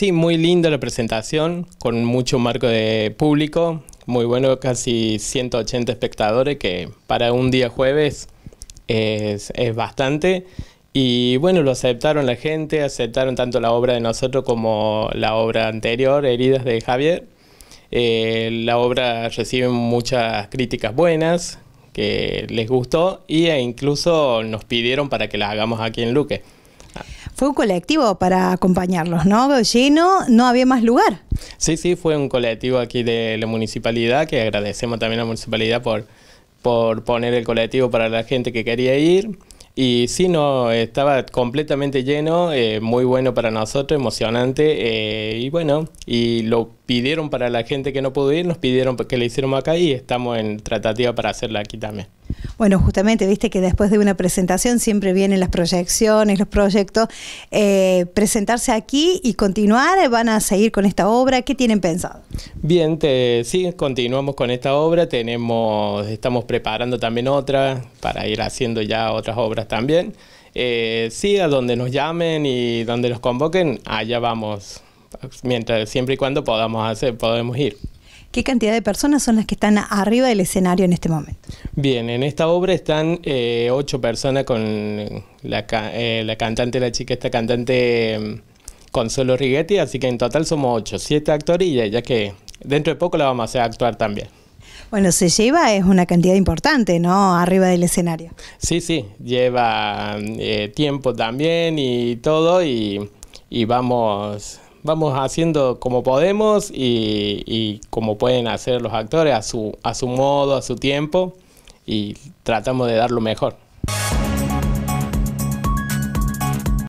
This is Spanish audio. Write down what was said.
sí, muy linda la presentación, con mucho marco de público, muy bueno, casi 180 espectadores, que para un día jueves es, bastante. Y bueno, lo aceptaron la gente, aceptaron tanto la obra de nosotros como la obra anterior, Heridas de Javier. Eh, la obra recibe muchas críticas buenas, que les gustó, e incluso nos pidieron para que la hagamos aquí en Luque fue un colectivo para acompañarlos, ¿no? Lleno, no había más lugar. Sí, sí, fue un colectivo aquí de la municipalidad, que agradecemos también a la municipalidad por, por poner el colectivo para la gente que quería ir. Y sí, no, estaba completamente lleno, eh, muy bueno para nosotros, emocionante. Eh, y bueno, y lo pidieron para la gente que no pudo ir, nos pidieron que le hiciéramos acá y estamos en tratativa para hacerla aquí también. Bueno, justamente, viste que después de una presentación siempre vienen las proyecciones, los proyectos. Eh, presentarse aquí y continuar, van a seguir con esta obra. ¿Qué tienen pensado? Bien, sí, continuamos con esta obra. Tenemos, estamos preparando también otra para ir haciendo ya otras obras también. Eh, sí, a donde nos llamen y donde nos convoquen, allá vamos. Mientras, siempre y cuando podamos hacer, podemos ir. ¿Qué cantidad de personas son las que están arriba del escenario en este momento? Bien, en esta obra están eh, ocho personas con eh, la, cantante, la chica, esta cantante em, Consuelo Rigetti, así que en total somos ocho, siete actores ya que dentro de poco la vamos a hacer actuar también. Bueno, se lleva, es una cantidad importante, ¿no? Arriba del escenario. Sí, sí, lleva em, eh, tiempo también y todo y, y vamos vamos haciendo como podemos y, y, como pueden hacer los actores a su, a su modo, a su tiempo y tratamos de dar lo mejor.